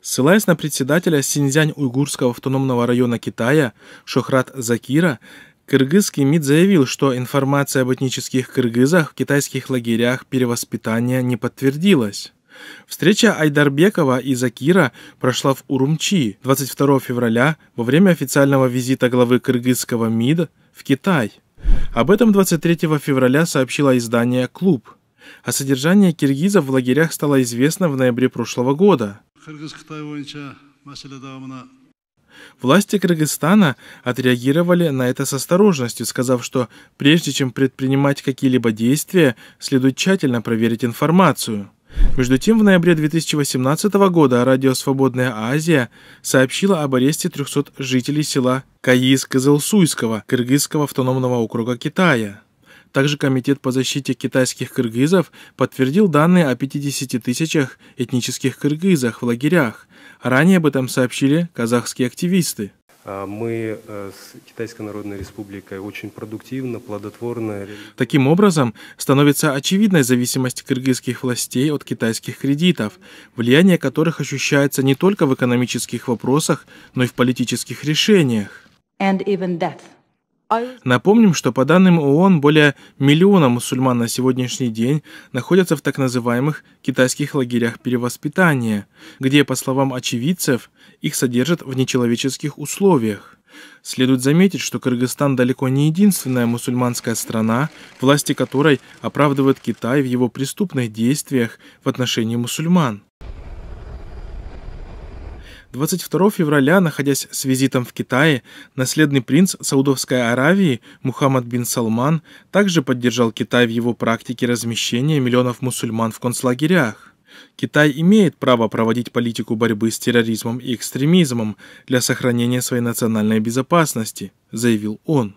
Ссылаясь на председателя Синьцзянь Уйгурского автономного района Китая Шохрат Закира, Кыргызский МИД заявил, что информация об этнических кыргызах в китайских лагерях перевоспитания не подтвердилась. Встреча Айдарбекова и Закира прошла в Урумчи 22 февраля во время официального визита главы кыргызского МИД в Китай. Об этом 23 февраля сообщило издание «Клуб». А содержание киргизов в лагерях стало известно в ноябре прошлого года. Власти Кыргызстана отреагировали на это с осторожностью, сказав, что прежде чем предпринимать какие-либо действия, следует тщательно проверить информацию. Между тем, в ноябре 2018 года радио «Свободная Азия» сообщило об аресте 300 жителей села Каис Кызылсуйского Кыргызского автономного округа Китая. Также Комитет по защите китайских кыргызов подтвердил данные о 50 тысячах этнических кыргызах в лагерях. Ранее об этом сообщили казахские активисты. А мы э, с Китайской Народной Республикой очень продуктивно, плодотворно. Таким образом, становится очевидной зависимость кыргызских властей от китайских кредитов, влияние которых ощущается не только в экономических вопросах, но и в политических решениях. And even death. Напомним, что по данным ООН, более миллиона мусульман на сегодняшний день находятся в так называемых китайских лагерях перевоспитания, где, по словам очевидцев, их содержат в нечеловеческих условиях. Следует заметить, что Кыргызстан далеко не единственная мусульманская страна, власти которой оправдывают Китай в его преступных действиях в отношении мусульман. 22 февраля, находясь с визитом в Китае, наследный принц Саудовской Аравии Мухаммад бин Салман также поддержал Китай в его практике размещения миллионов мусульман в концлагерях. Китай имеет право проводить политику борьбы с терроризмом и экстремизмом для сохранения своей национальной безопасности, заявил он.